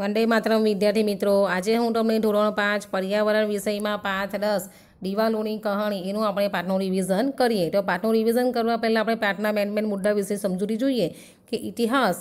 વંદે માત્રમ વિદ્યાર્થી મિત્રો આજે હું તમને ધોરણ પાંચ પર્યાવરણ વિષયમાં પાંચ દસ દિવાલોની કહાણી એનું આપણે પાઠનું રિવિઝન કરીએ તો પાઠનું રિવિઝન કરવા પહેલાં આપણે પાઠના મેન મેન મુદ્દા વિશે સમજૂતી જોઈએ કે ઇતિહાસ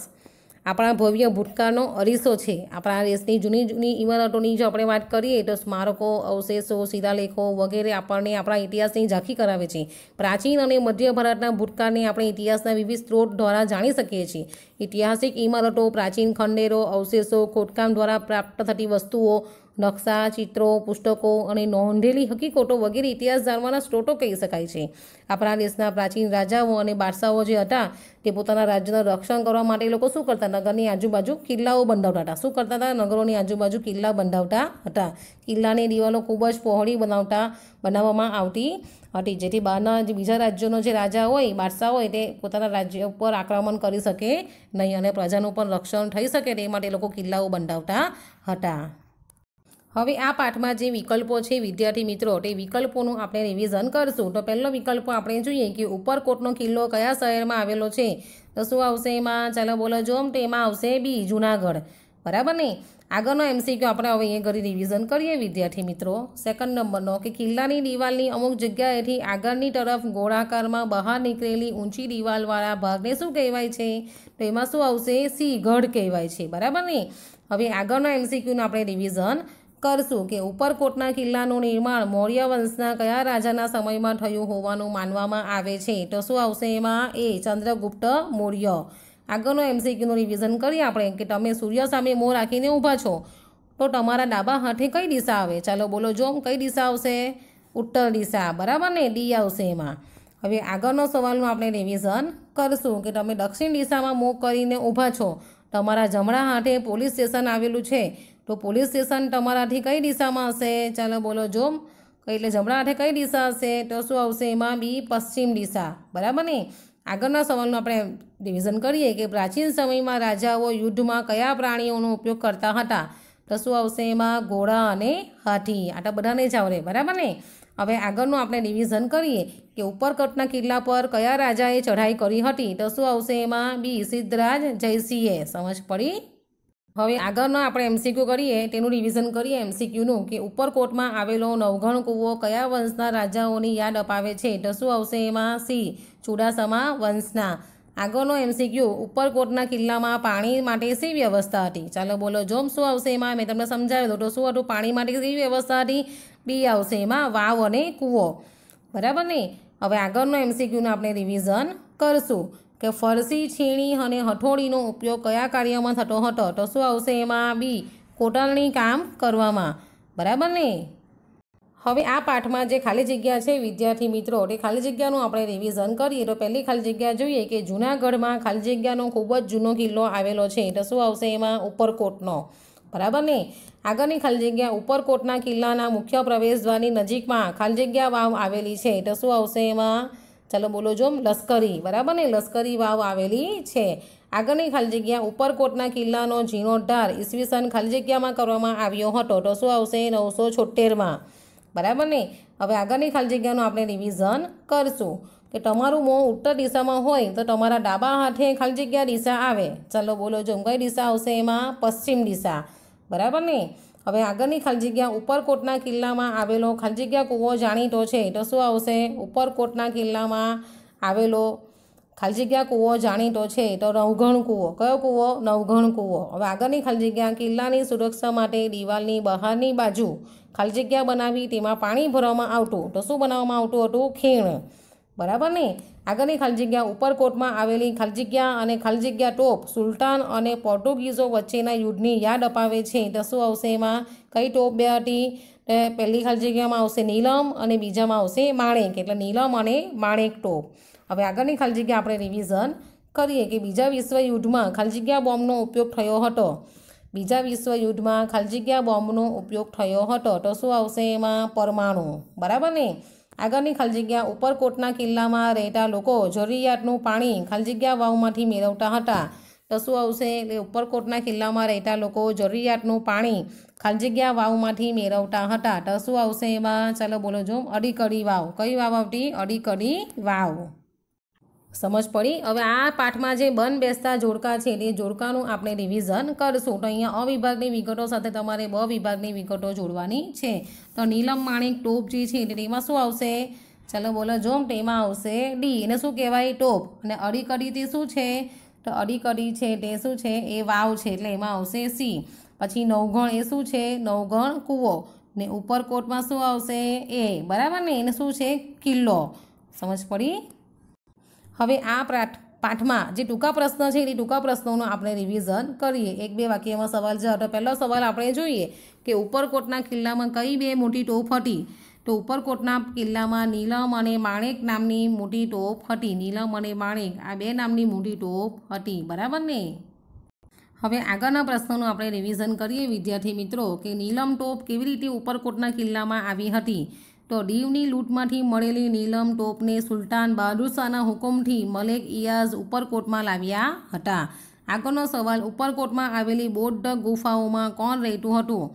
આપણા ભવ્ય ભૂતકાળનો અરીસો છે આપણા દેશની જૂની જૂની ઇમારતોની જો આપણે વાત કરીએ તો સ્મારકો અવશેષો શિલાલેખો વગેરે આપણને આપણા ઇતિહાસની ઝાંખી કરાવે છે પ્રાચીન અને મધ્ય ભારતના ભૂતકાળને આપણે ઇતિહાસના વિવિધ સ્ત્રોત દ્વારા જાણી શકીએ છીએ ઐતિહાસિક ઇમારતો પ્રાચીન ખંડેરો અવશેષો ખોટકામ દ્વારા પ્રાપ્ત થતી વસ્તુઓ નકશા ચિત્રો પુસ્તકો અને નોંધેલી હકીકતો વગેરે ઇતિહાસ જાણવાના સ્ત્રોતો કહી શકાય છે આપણા દેશના પ્રાચીન રાજાઓ અને બાદશાહો જે હતા તે પોતાના રાજ્યનું રક્ષણ કરવા માટે એ લોકો શું કરતા નગરની આજુબાજુ કિલ્લાઓ બંધાવતા હતા શું કરતા હતા નગરોની આજુબાજુ કિલ્લા બંધાવતા હતા કિલ્લાની દિવાલો ખૂબ જ પહોળી બનાવતા બનાવવામાં આવતી હતી જેથી બહારના જે બીજા રાજ્યોનો જે રાજા હોય બાદશાહ હોય તે પોતાના રાજ્ય ઉપર આક્રમણ કરી શકે નહીં અને પ્રજાનું પણ રક્ષણ થઈ શકે તે માટે લોકો કિલ્લાઓ બંધાવતા હતા હવે આ પાઠમાં જે વિકલ્પો છે વિદ્યાર્થી મિત્રો તે વિકલ્પોનું આપણે રિવિઝન કરશું તો પહેલો વિકલ્પ આપણે જોઈએ કે ઉપરકોટનો કિલ્લો કયા શહેરમાં આવેલો છે તો શું આવશે એમાં ચાલો બોલો જોમ તો એમાં આવશે બી જુનાગઢ બરાબર ને આગળનો એમસીક્યુ આપણે હવે એ ઘરે રિવિઝન કરીએ વિદ્યાર્થી મિત્રો સેકન્ડ નંબરનો કે કિલ્લાની દિવાલની અમુક જગ્યાએથી આગળની તરફ ગોળાકારમાં બહાર નીકળેલી ઊંચી દિવાલવાળા ભાગને શું કહેવાય છે તો એમાં શું આવશે સિંહગઢ કહેવાય છે બરાબર ને હવે આગળનો એમસીક્યુનું આપણે રિવિઝન કરશું કે ઉપરકોટના કિલ્લાનું નિર્માણ મૌર્ય વંશના કયા રાજાના સમયમાં થયું હોવાનું માનવામાં આવે છે તો શું આવશે એમાં એ ચંદ્રગુપ્ત મૌર્ય આગળનો એમસીક્યુનું રિવિઝન કરીએ આપણે કે તમે સૂર્ય સામે મોં રાખીને ઊભા છો તો તમારા ડાબા હાથે કઈ દિશા આવે ચાલો બોલો જો કઈ દિશા આવશે ઉત્તર દિશા બરાબર ને ડી આવશે એમાં હવે આગળનો સવાલનું આપણે રિવિઝન કરશું કે તમે દક્ષિણ દિશામાં મૂક કરીને ઊભા છો તમારા જમણા હાથે પોલીસ સ્ટેશન આવેલું છે તો પોલીસ સ્ટેશન તમારાથી કઈ દિશામાં હશે ચાલો બોલો જો એટલે જમણા હાથે કઈ દિશા હશે તો શું આવશે એમાં બી પશ્ચિમ દિશા બરાબર ને આગળના સવાલનું આપણે ડિવિઝન કરીએ કે પ્રાચીન સમયમાં રાજાઓ યુદ્ધમાં કયા પ્રાણીઓનો ઉપયોગ કરતા હતા તો શું આવશે એમાં ઘોડા અને હાથી આટલા બધાને જ આવડે બરાબર ને હવે આગળનું આપણે ડિવિઝન કરીએ કે ઉપરકટના કિલ્લા પર કયા રાજાએ ચઢાઈ કરી હતી તો શું આવશે એમાં બી સિદ્ધરાજ જયસિંહે સમજ પડી હવે આગળનો આપણે એમસીક્યુ કરીએ તેનું રિવિઝન કરીએ એમસીક્યુનું કે ઉપરકોટમાં આવેલો નવઘણ કૂવો કયા વંશના રાજાઓની યાદ અપાવે છે તો શું આવશે એમાં સી ચુડાસમા વંશના આગળનો એમસીક્યુ ઉપરકોટના કિલ્લામાં પાણી માટે સી વ્યવસ્થા હતી ચાલો બોલો જોમ શું આવશે એમાં મેં તમને સમજાવેલું તો શું હતું પાણી માટે સી વ્યવસ્થા હતી બી આવશે એમાં વાવ અને કૂવો બરાબર ને હવે આગળનો એમસીક્યુનું આપણે રિવિઝન કરશું કે ફરસી છીણી અને હથોડીનો ઉપયોગ કયા કાર્યમાં થતો હતો તો શું આવશે એમાં બી કોટરણી કામ કરવામાં બરાબર ને હવે આ પાઠમાં જે ખાલી જગ્યા છે વિદ્યાર્થી મિત્રો એ ખાલી જગ્યાનું આપણે રિવિઝન કરીએ તો પહેલી ખાલી જગ્યા જોઈએ કે જૂનાગઢમાં ખાલી જગ્યાનો ખૂબ જ જૂનો કિલ્લો આવેલો છે તો શું આવશે એમાં ઉપરકોટનો બરાબર ને આગળની ખાલી જગ્યા ઉપરકોટના કિલ્લાના મુખ્ય પ્રવેશદ્વારની નજીકમાં ખાલી જગ્યા વાવ આવેલી છે તો શું આવશે એમાં ચાલો બોલો જો લશ્કરી બરાબર ને લશ્કરી વાવ આવેલી છે આગળની ખાલી જગ્યા ઉપરકોટના કિલ્લાનો જીર્ણોદ્ધાર ઈસવીસન ખાલી જગ્યામાં કરવામાં આવ્યો હતો તો શું આવશે નવસો છોતેરમાં બરાબર ને હવે આગળની ખાલી જગ્યાનું આપણે રિવિઝન કરશું કે તમારું મોં ઉત્તર દિશામાં હોય તો તમારા ડાબા હાથે ખાલી જગ્યા દિશા આવે ચાલો બોલો જો કઈ દિશા આવશે એમાં પશ્ચિમ દિશા બરાબર ને હવે આગળની ખાલી જગ્યા ઉપરકોટના કિલ્લામાં આવેલો ખાલી જગ્યા કૂવો જાણીતો છે તો શું આવશે ઉપરકોટના કિલ્લામાં આવેલો ખાલી જગ્યા કૂવો જાણીતો છે તો નવઘણ કૂવો કયો કૂવો નવઘણ કૂવો હવે આગળની ખાલી જગ્યા કિલ્લાની સુરક્ષા માટે દિવાલની બહારની બાજુ ખાલી જગ્યા બનાવી તેમાં પાણી ભરવામાં આવતું તો શું બનાવવામાં આવતું હતું ખીણ બરાબર ને આગળની ખાલી જગ્યા ઉપરકોટમાં આવેલી ખાલી જગ્યા અને ખાલી જગ્યા ટોપ સુલતાન અને પોર્ટુગીઝો વચ્ચેના યુદ્ધની યાદ અપાવે છે તો શું આવશે એમાં કઈ ટોપ બે હતી પહેલી ખાલી જગ્યામાં આવશે નીલમ અને બીજામાં આવશે માણેક એટલે નીલમ અને માણેક ટોપ હવે આગળની ખાલી જગ્યા આપણે રિવિઝન કરીએ કે બીજા વિશ્વયુદ્ધમાં ખાલી જગ્યા બોમ્બનો ઉપયોગ થયો હતો બીજા વિશ્વયુદ્ધમાં ખાલી જગ્યા બોમ્બનો ઉપયોગ થયો હતો તો શું આવશે એમાં પરમાણુ બરાબર ને આગળની ખાલીજગ્યા ઉપરકોટના કિલ્લામાં રહેતા લોકો જરૂરિયાતનું પાણી ખાલીજગ્યા વાવમાંથી મેળવતા હતા તો શું આવશે એટલે ઉપરકોટના કિલ્લામાં રહેતા લોકો જરૂરિયાતનું પાણી ખાલીજગ્યા વાવમાંથી મેળવતા હતા તો શું આવશે એમાં ચાલો બોલો જો અડીકડી વાવ કઈ વાવ આવતી અડીકડી વાવ સમજ પડી હવે આ પાઠમાં જે બન બેસતા જોડકા છે તે જોડકાનું આપણે રિવિઝન કરશું તો અહીંયા અવિભાગની વિગતો સાથે તમારે બ વિભાગની વિગતો જોડવાની છે તો નીલમ માણેક ટોપ જે છે તેમાં શું આવશે ચાલો બોલો જો તેમાં આવશે ડી એને શું કહેવાય ટોપ અને અડીકડી તે શું છે તો અડીકડી છે તે શું છે એ વાવ છે એટલે એમાં આવશે સી પછી નવગણ એ શું છે નવગણ કૂવો ને ઉપરકોટમાં શું આવશે એ બરાબર ને એને શું છે કિલ્લો સમજ પડી હવે આ પાઠમાં જે ટૂંકા પ્રશ્ન છે એ ટૂંકા પ્રશ્નોનું આપણે રિવિઝન કરીએ એક બે વાક્યમાં સવાલ છે તો પહેલો સવાલ આપણે જોઈએ કે ઉપરકોટના કિલ્લામાં કઈ બે મોટી ટોપ હતી તો ઉપરકોટના કિલ્લામાં નીલમ અને માણેક નામની મોટી ટોપ હતી નીલમ અને માણેક આ બે નામની મોટી ટોપ હતી બરાબર ને હવે આગળના પ્રશ્નોનું આપણે રિવિઝન કરીએ વિદ્યાર્થી મિત્રો કે નીલમ ટોપ કેવી રીતે ઉપરકોટના કિલ્લામાં આવી હતી તો દીવની લૂંટમાંથી મળેલી નીલમ ટોપને સુલતાન બહાદુર હુકમથી મલેક ઇયાઝ ઉપરકોટમાં લાવ્યા હતા આગળનો સવાલ ઉપરકોટમાં આવેલી બૌદ્ધ ગુફાઓમાં કોણ રહેતું હતું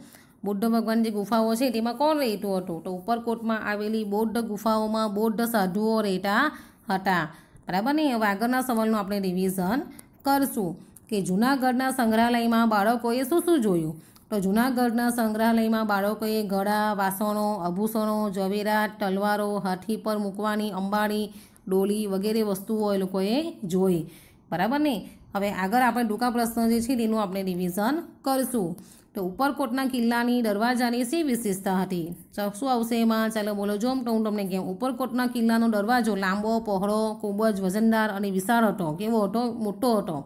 બુદ્ધ ભગવાન જે ગુફાઓ છે તેમાં કોણ રહેતું હતું તો ઉપરકોટમાં આવેલી બૌદ્ધ ગુફાઓમાં બૌદ્ધ સાધુઓ રહેતા હતા બરાબર ને હવે આગળના સવાલનું આપણે રિવિઝન કરશું કે જૂનાગઢના સંગ્રહાલયમાં બાળકોએ શું શું જોયું તો જૂનાગઢના સંગ્રહાલયમાં બાળકોએ ઘડા વાસણો આભૂષણો જવેરાત તલવારો હાથી પર મૂકવાની અંબાડી ડોલી વગેરે વસ્તુઓ એ લોકોએ જોઈ બરાબર ને હવે આગળ આપણે ટૂંકા પ્રશ્ન જે છે તેનું આપણે રિવિઝન કરીશું તો ઉપરકોટના કિલ્લાની દરવાજાની શી વિશેષતા હતી શું આવશે એમાં ચાલો બોલો જો તો હું તમને કહું ઉપરકોટના કિલ્લાનો દરવાજો લાંબો પહોળો ખૂબ જ વજનદાર અને વિશાળ હતો કેવો હતો મોટો હતો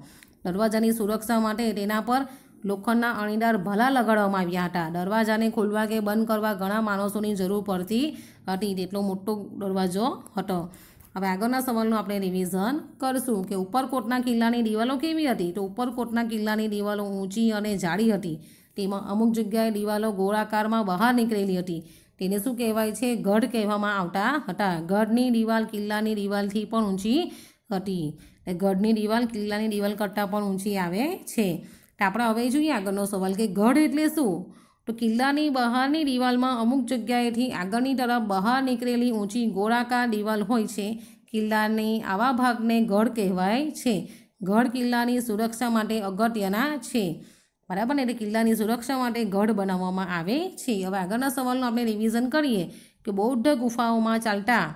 દરવાજાની સુરક્ષા માટે તેના પર લોખંડના અણીદાર ભલા લગાડવામાં આવ્યા હતા દરવાજાને ખોલવા કે બંધ કરવા ઘણા માણસોની જરૂર પડતી હતી તેટલો મોટો દરવાજો હતો હવે આગળના સવાલનું આપણે રિવિઝન કરશું કે ઉપરકોટના કિલ્લાની દિવાલો કેવી હતી તો ઉપરકોટના કિલ્લાની દિવાલો ઊંચી અને જાડી હતી તેમાં અમુક જગ્યાએ દિવાલો ગોળાકારમાં બહાર નીકળેલી હતી તેને શું કહેવાય છે ગઢ કહેવામાં આવતા હતા ગઢની દિવાલ કિલ્લાની દિવાલથી પણ ઊંચી હતી ગઢની દિવાલ કિલ્લાની દિવાલ કરતાં પણ ઊંચી આવે છે આપણે હવે જોઈએ આગળનો સવાલ કે ગઢ એટલે શું તો કિલ્લાની બહારની દિવાલમાં અમુક જગ્યાએથી આગળની તરફ બહાર નીકળેલી ઊંચી ગોળાકાર દિવાલ હોય છે કિલ્લાની આવા ભાગને ગઢ કહેવાય છે ગઢ કિલ્લાની સુરક્ષા માટે અગત્યના છે બરાબર ને એટલે કિલ્લાની સુરક્ષા માટે ગઢ બનાવવામાં આવે છે હવે આગળના સવાલનું આપણે રિવિઝન કરીએ કે બૌદ્ધ ગુફાઓમાં ચાલતા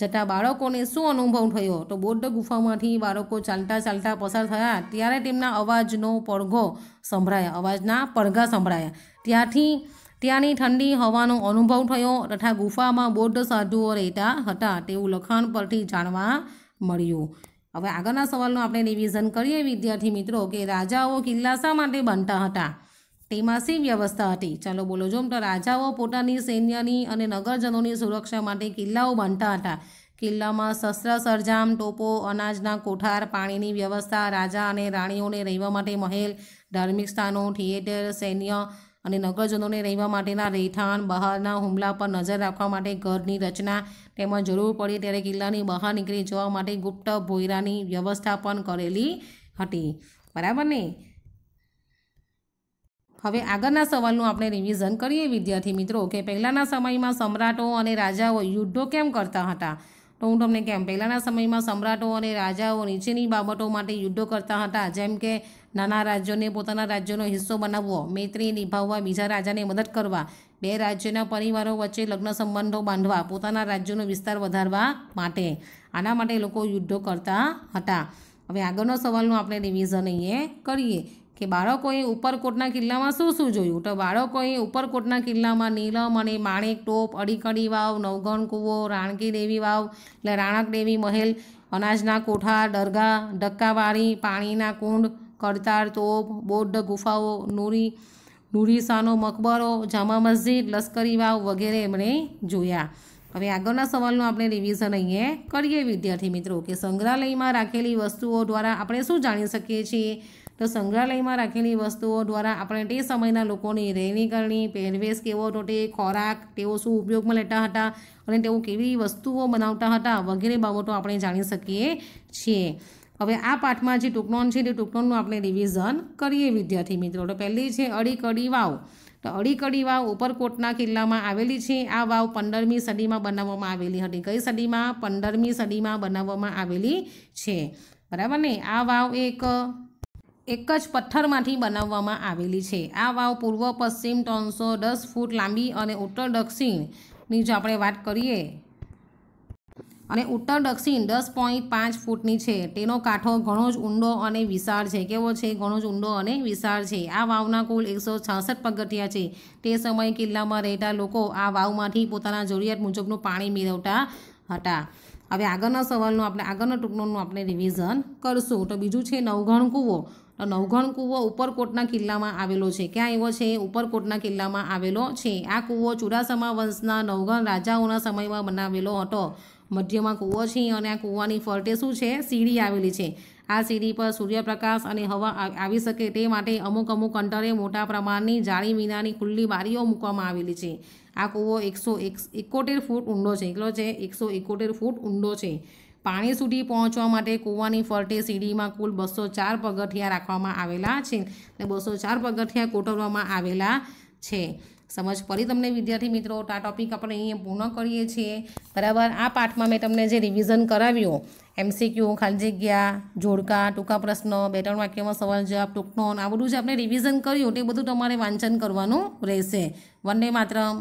જતાં બાળકોને શું અનુભવ થયો તો બૌદ્ધ ગુફામાંથી બાળકો ચાલતા ચાલતા પસાર થયા ત્યારે તેમના અવાજનો પડઘો સંભળાયા અવાજના પડઘા સંભળાયા ત્યાંથી ત્યાંની ઠંડી હવાનો અનુભવ થયો તથા ગુફામાં બૌદ્ધ સાધુઓ રહેતા હતા તેવું લખાણ પરથી જાણવા મળ્યું હવે આગળના સવાલનું આપણે રિવિઝન કરીએ વિદ્યાર્થી મિત્રો કે રાજાઓ કિલ્લા શા માટે બનતા હતા તેમાં શી વ્યવસ્થા હતી ચાલો બોલો જો રાજાઓ પોતાની સૈન્યની અને નગરજનોની સુરક્ષા માટે કિલ્લાઓ બનતા હતા કિલ્લામાં શસ્ત્ર સરજામ ટોપો અનાજના કોઠાર પાણીની વ્યવસ્થા રાજા અને રાણીઓને રહેવા માટે મહેલ ધાર્મિક સ્થાનો થિયેટર સૈન્ય અને નગરજનોને રહેવા માટેના રહેઠાણ બહારના હુમલા પર નજર રાખવા માટે ઘરની રચના તેમાં જરૂર પડે ત્યારે કિલ્લાની બહાર નીકળી જવા માટે ગુપ્ત ભોયરાની વ્યવસ્થા પણ કરેલી હતી બરાબર ને હવે આગળના સવાલનું આપણે રિવિઝન કરીએ વિદ્યાર્થી મિત્રો કે પહેલાંના સમયમાં સમ્રાટો અને રાજાઓ યુદ્ધો કેમ કરતા હતા તો હું તમને કેમ પહેલાંના સમયમાં સમ્રાટો અને રાજાઓ નીચેની બાબતો માટે યુદ્ધો કરતા હતા જેમ કે નાના રાજ્યોને પોતાના રાજ્યનો હિસ્સો બનાવવો મૈત્રી નિભાવવા બીજા રાજાને મદદ કરવા બે રાજ્યના પરિવારો વચ્ચે લગ્ન સંબંધો બાંધવા પોતાના રાજ્યનો વિસ્તાર વધારવા માટે આના માટે લોકો યુદ્ધો કરતા હતા હવે આગળનો સવાલનું આપણે રિવિઝન અહીંયા કરીએ કે બાળકોએ ઉપરકોટના કિલ્લામાં શું શું જોયું તો બાળકોએ ઉપરકોટના કિલ્લામાં નીલમ અને માણેક ટોપ અડીકડી વાવ નવગણ કૂવો રાણકી દેવી વાવ એટલે રાણક દેવી મહેલ અનાજના કોઠા દરગાહ ડક્કાવાળી પાણીના કુંડ કડતાર તોપ બોડ ગુફાઓ નુરી નુરીસાનો મકબરો જામા મસ્જિદ લશ્કરી વાવ વગેરે એમણે જોયા હવે આગળના સવાલનું આપણે રિવિઝન અહીંયા કરીએ વિદ્યાર્થી મિત્રો કે સંગ્રહાલયમાં રાખેલી વસ્તુઓ દ્વારા આપણે શું જાણી શકીએ છીએ તો સંગ્રહાલયમાં રાખેલી વસ્તુઓ દ્વારા આપણે તે સમયના લોકોની રહેણી કરણી પહેરવેશ કેવો હતો તે ખોરાક તેઓ શું ઉપયોગમાં લેતા હતા અને તેઓ કેવી વસ્તુઓ બનાવતા હતા વગેરે બાબતો આપણે જાણી શકીએ છીએ હવે આ પાઠમાં જે ટૂંકનોન છે તે ટૂંકનોનનું આપણે રિવિઝન કરીએ વિદ્યાર્થી મિત્રો તો પહેલી છે અડીકડી વાવ તો અડીકડી વાવ ઉપરકોટના કિલ્લામાં આવેલી છે આ વાવ પંદરમી સદીમાં બનાવવામાં આવેલી હતી કઈ સદીમાં પંદરમી સદીમાં બનાવવામાં આવેલી છે બરાબર ને આ વાવ એક એક જ પથ્થરમાંથી બનાવવામાં આવેલી છે આ વાવ પૂર્વ પશ્ચિમ ત્રણસો દસ ફૂટ લાંબી અને ઉત્તર દક્ષિણની જો આપણે વાત કરીએ અને ઉત્તર દક્ષિણ દસ પોઈન્ટ પાંચ ફૂટની છે તેનો કાંઠો ઘણો જ ઊંડો અને વિશાળ છે કેવો છે ઘણો જ ઊંડો અને વિશાળ છે આ વાવના કુલ એકસો છાસઠ પગથિયા છે તે સમયે કિલ્લામાં રહેતા લોકો આ વાવમાંથી પોતાના જરૂરિયાત મુજબનું પાણી મેળવતા હતા હવે આગળના સવાલનું આપણે આગળના ટૂંકનોનું આપણે રિવિઝન કરશું તો બીજું છે નવઘણ કૂવો નવઘણ કૂવો ઉપરકોટના કિલ્લામાં આવેલો છે ક્યાં એવો છે ઉપરકોટના કિલ્લામાં આવેલો છે આ કૂવો ચુડાસમા વંશના નવઘણ રાજાઓના સમયમાં બનાવેલો હતો મધ્યમાં કૂવો છે અને આ કૂવાની ફરતે શું છે સીડી આવેલી છે આ સીડી પર સૂર્યપ્રકાશ અને હવા આવી શકે તે માટે અમુક અમુક અંતરે મોટા પ્રમાણની જાળી વિનાની ખુલ્લી બારીઓ મૂકવામાં આવેલી છે આ કૂવો એકસો એકોતેર ફૂટ ઊંડો છે એટલો છે એકસો એકોતેર ફૂટ ઊંડો છે પાણી સુધી પહોંચવા માટે કૂવાની ફરતે સીડીમાં કુલ બસો ચાર પગથિયા રાખવામાં આવેલા છે અને બસો ચાર પગથિયા કોટરવામાં આવેલા છે સમજ ફરી તમને વિદ્યાર્થી મિત્રો આ ટોપિક આપણે અહીંયા પૂર્ણ કરીએ છીએ બરાબર આ પાઠમાં મેં તમને જે રિવિઝન કરાવ્યો એમસીક્યુ ખાલી જગ્યા જોડકા ટૂંકા પ્રશ્નો બે ત્રણ વાક્યમાં સવાલ જવાબ ટૂંકનો આ બધું જે આપણે રિવિઝન કર્યું તે બધું તમારે વાંચન કરવાનું રહેશે વંદે માત્રમ